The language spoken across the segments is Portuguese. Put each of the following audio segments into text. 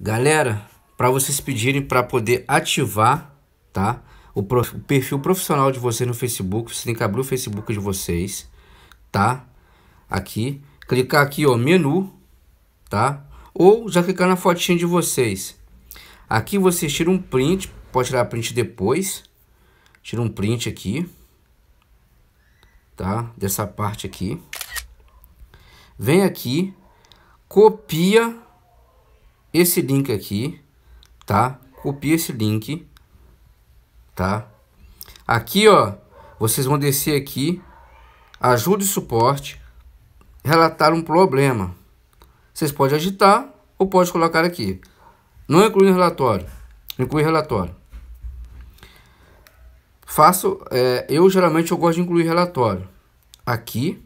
Galera, para vocês pedirem para poder ativar, tá? O, prof... o, perfil profissional de vocês no Facebook, você tem que abrir o Facebook de vocês, tá? Aqui, clicar aqui, ó, menu, tá? Ou já clicar na fotinha de vocês. Aqui vocês tiram um print, pode tirar print depois. Tira um print aqui, tá? Dessa parte aqui. Vem aqui, copia esse link aqui, tá? Copia esse link, tá? Aqui, ó, vocês vão descer aqui, ajuda e suporte, relatar um problema. Vocês podem agitar ou pode colocar aqui. Não inclui no relatório, inclui relatório. Faço, é, eu geralmente eu gosto de incluir relatório. Aqui,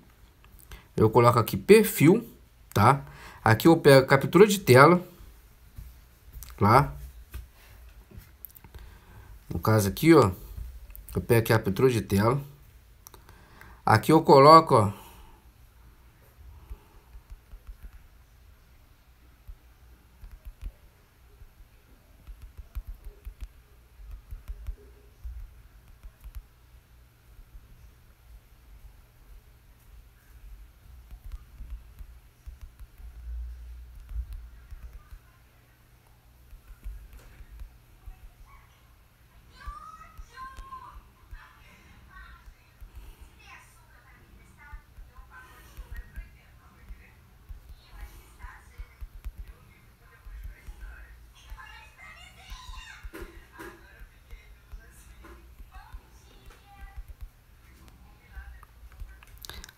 eu coloco aqui perfil, tá? Aqui eu pego captura de tela, Lá. No caso aqui, ó. Eu pego aqui a petrol de tela. Aqui eu coloco, ó.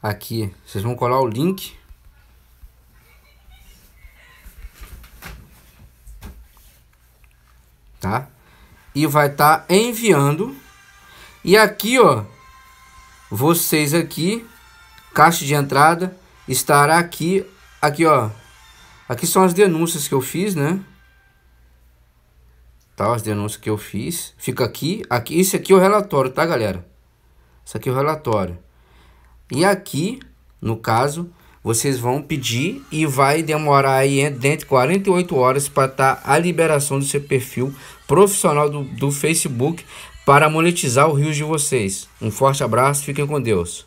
aqui, vocês vão colar o link tá? E vai estar tá enviando. E aqui, ó, vocês aqui, caixa de entrada estará aqui, aqui, ó. Aqui são as denúncias que eu fiz, né? Tá, as denúncias que eu fiz. Fica aqui, aqui, isso aqui é o relatório, tá, galera? Isso aqui é o relatório. E aqui, no caso, vocês vão pedir e vai demorar aí dentro de 48 horas para estar tá a liberação do seu perfil profissional do, do Facebook para monetizar o Rios de vocês. Um forte abraço, fiquem com Deus.